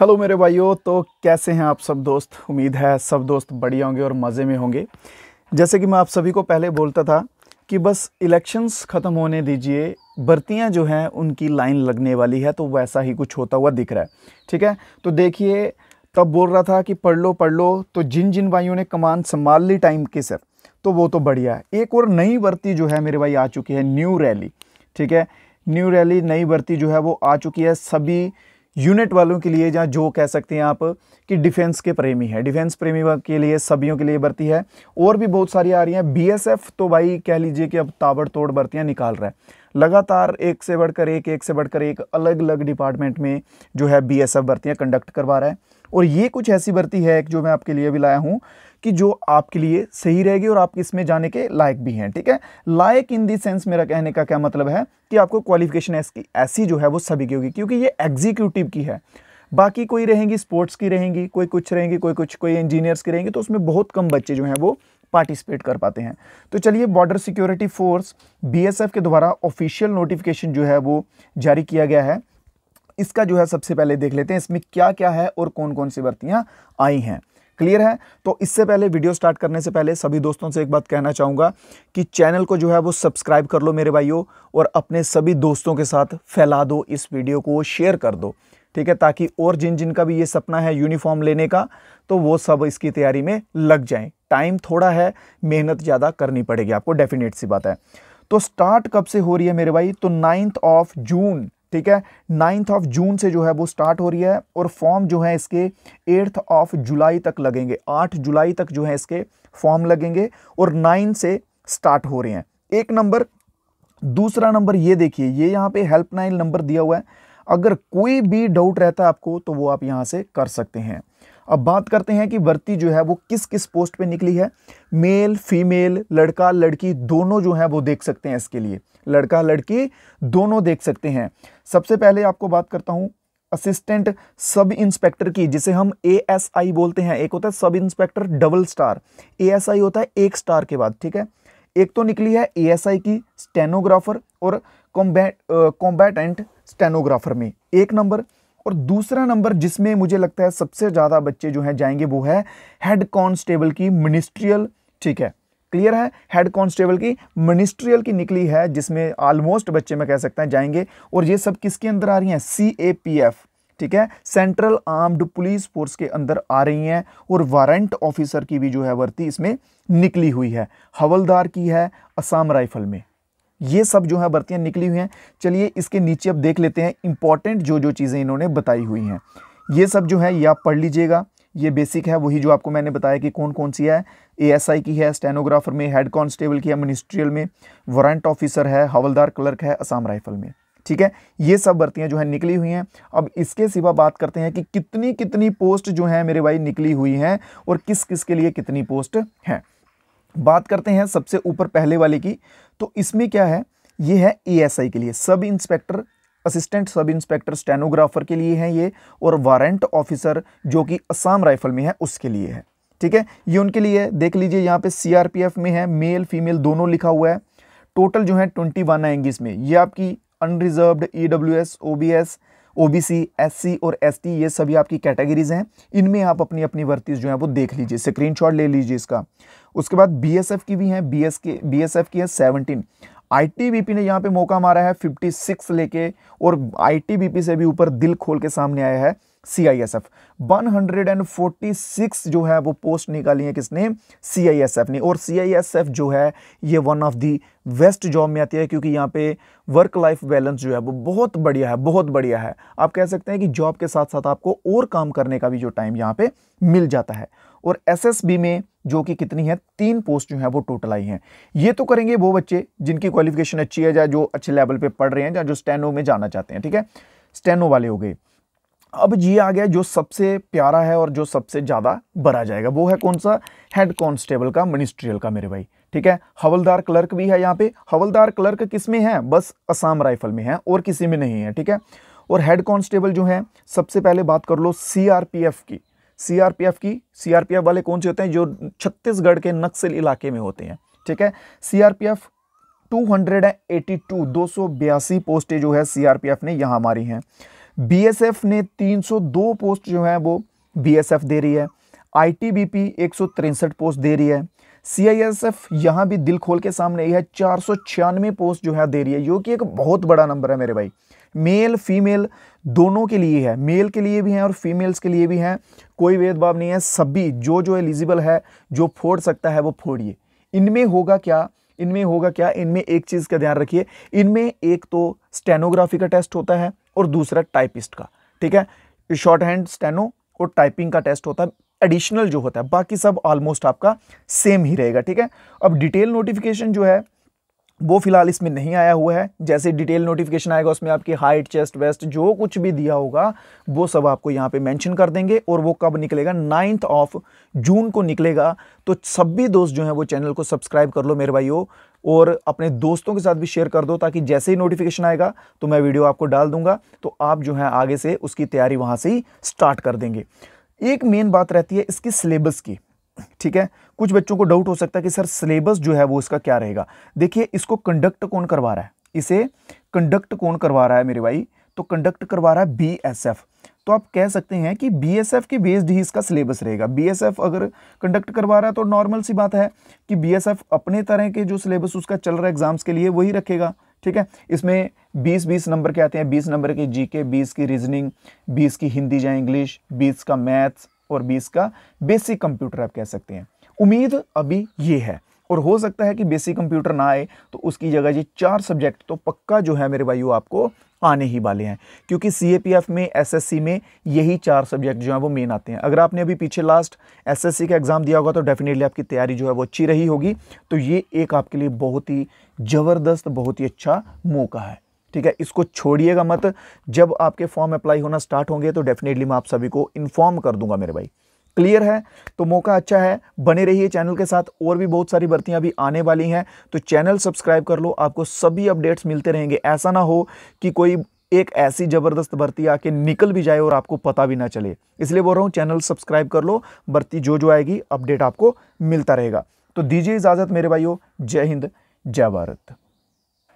hello मेरे भाइयों तो कैसे हैं आप सब दोस्त उम्मीद है सब दोस्त बढ़िया होंगे और मज़े में होंगे जैसे कि मैं आप सभी को पहले बोलता था कि बस इलेक्शंस ख़त्म होने दीजिए बर्तियाँ जो हैं उनकी लाइन लगने वाली है तो वैसा ही कुछ होता हुआ दिख रहा है ठीक है तो देखिए तब बोल रहा था कि पढ़ लो पढ़ लो तो जिन जिन भाइयों ने कमान संभाल ली टाइम के सर तो वो तो बढ़िया है एक और नई भर्ती जो है मेरे भाई आ चुकी है न्यू रैली ठीक है न्यू रैली नई भर्ती जो है वो आ चुकी है सभी यूनिट वालों के लिए या जो कह सकते हैं आप कि डिफेंस के प्रेमी है डिफेंस प्रेमी के लिए सभीों के लिए बरती है और भी बहुत सारी आ रही हैं बीएसएफ तो भाई कह लीजिए कि अब ताबड़तोड़ भर्तियाँ निकाल रहा है लगातार एक से बढ़कर एक एक से बढ़कर एक अलग अलग डिपार्टमेंट में जो है बीएसएफ भर्तियाँ कंडक्ट करवा रहा है और ये कुछ ऐसी भर्ती है जो मैं आपके लिए भी लाया हूँ कि जो आपके लिए सही रहेगी और आप इसमें जाने के लायक भी हैं ठीक है लायक इन दी सेंस मेरा कहने का क्या मतलब है कि आपको क्वालिफिकेशन ऐसी ऐसी जो है वो सभी की होगी क्योंकि ये एग्जीक्यूटिव की है बाकी कोई रहेंगी स्पोर्ट्स की रहेंगी कोई कुछ रहेंगी कोई कुछ कोई इंजीनियर्स की रहेंगी तो उसमें बहुत कम बच्चे जो हैं वो पार्टिसिपेट कर पाते हैं तो चलिए बॉर्डर सिक्योरिटी फोर्स बीएसएफ के द्वारा ऑफिशियल नोटिफिकेशन जो है वो जारी किया गया है इसका जो है सबसे पहले देख लेते हैं इसमें क्या क्या है और कौन कौन सी भर्तियाँ आई हैं क्लियर है तो इससे पहले वीडियो स्टार्ट करने से पहले सभी दोस्तों से एक बात कहना चाहूँगा कि चैनल को जो है वो सब्सक्राइब कर लो मेरे भाइयों और अपने सभी दोस्तों के साथ फैला दो इस वीडियो को शेयर कर दो ठीक है ताकि और जिन जिन का भी ये सपना है यूनिफॉर्म लेने का तो वो सब इसकी तैयारी में लग जाएं टाइम थोड़ा है मेहनत ज़्यादा करनी पड़ेगी आपको डेफिनेट सी बात है तो स्टार्ट कब से हो रही है मेरे भाई तो नाइन्थ ऑफ जून ठीक है नाइन्थ ऑफ जून से जो है वो स्टार्ट हो रही है और फॉर्म जो है इसके एट्थ ऑफ जुलाई तक लगेंगे आठ जुलाई तक जो है इसके फॉर्म लगेंगे और नाइन से स्टार्ट हो रहे हैं एक नंबर दूसरा नंबर ये देखिए ये यहाँ पे हेल्पलाइन नंबर दिया हुआ है अगर कोई भी डाउट रहता है आपको तो वो आप यहाँ से कर सकते हैं अब बात करते हैं कि भर्ती जो है वो किस किस पोस्ट पे निकली है मेल फीमेल लड़का लड़की दोनों जो हैं वो देख सकते हैं इसके लिए लड़का लड़की दोनों देख सकते हैं सबसे पहले आपको बात करता हूँ असिस्टेंट सब इंस्पेक्टर की जिसे हम एएसआई बोलते हैं एक होता है sub inspector double star ASI होता है एक स्टार के बाद ठीक है एक तो निकली है एएसआई की स्टेनोग्राफर और कॉम्बैट कॉम्बैटेंट स्टेनोग्राफर में एक नंबर और दूसरा नंबर जिसमें मुझे लगता है सबसे ज़्यादा बच्चे जो है जाएंगे वो है हेड कॉन्स्टेबल की मिनिस्ट्रियल ठीक है क्लियर है हेड कॉन्स्टेबल की मिनिस्ट्रियल की निकली है जिसमें ऑलमोस्ट बच्चे में कह सकते हैं जाएंगे और ये सब किसके अंदर आ रही हैं सी ए पी एफ ठीक है सेंट्रल आर्म्ड पुलिस फोर्स के अंदर आ रही हैं और वारंट ऑफिसर की भी जो है वर्ती इसमें निकली हुई है हवलदार की है असम राइफल में ये सब जो है भर्तियाँ निकली हुई हैं चलिए इसके नीचे अब देख लेते हैं इंपॉर्टेंट जो जो चीज़ें इन्होंने बताई हुई हैं ये सब जो है ये आप पढ़ लीजिएगा ये बेसिक है वही जो आपको मैंने बताया कि कौन कौन सी है एएसआई की है स्टेनोग्राफर में हेड कांस्टेबल की है मिनिस्ट्रियल में वारंट ऑफिसर है हवलदार क्लर्क है असम राइफल में ठीक है ये सब भर्तियाँ जो है निकली हुई हैं अब इसके सिवा बात करते हैं कि कितनी कितनी पोस्ट जो है मेरे भाई निकली हुई हैं और किस किस के लिए कितनी पोस्ट हैं बात करते हैं सबसे ऊपर पहले वाले की तो इसमें क्या है ये है एएसआई के लिए sub inspector assistant sub inspector stenographer के लिए है ये और वारंट ऑफिसर जो कि असम राइफल में है उसके लिए है ठीक है ये उनके लिए देख लीजिए यहाँ पे सीआरपीएफ में है मेल फीमेल दोनों लिखा हुआ है टोटल जो है ट्वेंटी वन आएंगी इसमें ये आपकी unreserved E W S O B S OBC SC और एसटी ये सभी आपकी कैटेगरीज हैं इनमें आप अपनी अपनी वर्तीज जो है वो देख लीजिए स्क्रीनशॉट ले लीजिए इसका उसके बाद बीएसएफ की भी हैं बी के की है सेवनटीन आईटीबीपी ने यहाँ पे मौका मारा है 56 लेके और आईटीबीपी से भी ऊपर दिल खोल के सामने आया है C I S F one hundred and forty six जो है वो पोस्ट निकाली है किसने सी आई एस एफ ने और सी आई एस एफ जो है ये one of the best job में आती है क्योंकि यहाँ पे वर्क लाइफ बैलेंस जो है वो बहुत बढ़िया है बहुत बढ़िया है आप कह सकते हैं कि जॉब के साथ साथ आपको और काम करने का भी जो टाइम यहाँ पे मिल जाता है और एस में जो कि कितनी है तीन पोस्ट जो है वो टोटल आई हैं ये तो करेंगे वो बच्चे जिनकी क्वालिफिकेशन अच्छी है या जो अच्छे लेवल पे पढ़ रहे हैं या जो स्टेनो में जाना चाहते हैं ठीक है स्टेनो वाले हो गए अब ये आ गया जो सबसे प्यारा है और जो सबसे ज़्यादा बड़ा जाएगा वो है कौन सा हेड कांस्टेबल का मिनिस्ट्रियल का मेरे भाई ठीक है हवलदार क्लर्क भी है यहाँ पे हवलदार क्लर्क किस में है बस असम राइफल में है और किसी में नहीं है ठीक है और हेड कांस्टेबल जो है सबसे पहले बात कर लो सीआरपीएफ की सीआरपीएफ की सीआरपीएफ वाले कौन से होते हैं जो छत्तीसगढ़ के नक्सल इलाके में होते हैं ठीक है सीआरपीएफ 282 282 पोस्टें जो है सीआरपीएफ ने यहां मारी हैं बीएसएफ ने 302 पोस्ट जो है वो बीएसएफ दे रही है आईटीबीपी एक पोस्ट दे रही है सीआईएसएफ यहाँ भी दिल खोल के सामने यह चार सौ छियानवे पोस्ट जो है दे रही है जो कि एक बहुत बड़ा नंबर है मेरे भाई मेल फीमेल दोनों के लिए है मेल के लिए भी हैं और फीमेल्स के लिए भी हैं कोई भेदभाव नहीं है सभी जो जो एलिजिबल है जो फोड़ सकता है वो फोड़िए इनमें होगा क्या इनमें होगा क्या इनमें एक चीज़ का ध्यान रखिए इनमें एक तो स्टेनोग्राफी का टेस्ट होता है और दूसरा टाइपिस्ट का ठीक है शॉर्ट हैंड स्टेनो और टाइपिंग का टेस्ट होता है एडिशनल जो होता है बाकी सब ऑलमोस्ट आपका सेम ही रहेगा ठीक है अब डिटेल नोटिफिकेशन जो है वो फिलहाल इसमें नहीं आया हुआ है जैसे डिटेल नोटिफिकेशन आएगा उसमें आपकी हाइट चेस्ट वेस्ट जो कुछ भी दिया होगा वो सब आपको यहाँ पे मेंशन कर देंगे और वो कब निकलेगा नाइन्थ ऑफ जून को निकलेगा तो सभी दोस्त जो हैं वो चैनल को सब्सक्राइब कर लो मेरे भाइयों और अपने दोस्तों के साथ भी शेयर कर दो ताकि जैसे ही नोटिफिकेशन आएगा तो मैं वीडियो आपको डाल दूंगा तो आप जो है आगे से उसकी तैयारी वहाँ से ही स्टार्ट कर देंगे एक मेन बात रहती है इसकी सिलेबस की ठीक है कुछ बच्चों को डाउट हो सकता है कि सर सिलेबस जो है वो इसका क्या रहेगा देखिए इसको कंडक्ट कौन करवा रहा है इसे कंडक्ट कौन करवा रहा है मेरे भाई तो कंडक्ट करवा रहा है बी एस एफ तो आप कह सकते हैं कि बी एस एफ के बेस्ड ही इसका सिलेबस रहेगा बी एस एफ अगर कंडक्ट करवा रहा है तो नॉर्मल सी बात है कि बी एस एफ अपने तरह के जो सिलेबस उसका चल रहा है एग्जाम्स के लिए वही रखेगा ठीक है इसमें 20 20 नंबर के आते हैं 20 नंबर के जीके 20 की रीजनिंग 20 की हिंदी या इंग्लिश 20 का मैथ्स और बीस का बेसिक कंप्यूटर आप कह सकते हैं उम्मीद अभी ये है और हो सकता है कि बेसिक कंप्यूटर ना आए तो उसकी जगह ये चार सब्जेक्ट तो पक्का जो है मेरे भाइयों आपको आने ही वाले हैं क्योंकि सी में एस में यही चार सब्जेक्ट जो है वो मेन आते हैं अगर आपने अभी पीछे लास्ट एस का एग्ज़ाम दिया होगा तो डेफिनेटली आपकी तैयारी जो है वो अच्छी रही होगी तो ये एक आपके लिए बहुत ही ज़बरदस्त बहुत ही अच्छा मौका है ठीक है इसको छोड़िएगा मत जब आपके फॉर्म अप्लाई होना स्टार्ट होंगे तो डेफिनेटली मैं आप सभी को इन्फॉर्म कर दूंगा मेरे भाई क्लियर है तो मौका अच्छा है बने रहिए चैनल के साथ और भी बहुत सारी भर्तियां अभी आने वाली हैं तो चैनल सब्सक्राइब कर लो आपको सभी अपडेट्स मिलते रहेंगे ऐसा ना हो कि कोई एक ऐसी ज़बरदस्त भर्ती आके निकल भी जाए और आपको पता भी ना चले इसलिए बोल रहा हूँ चैनल सब्सक्राइब कर लो भर्ती जो जो आएगी अपडेट आपको मिलता रहेगा तो दीजिए इजाज़त मेरे भाइयों जय हिंद जय भारत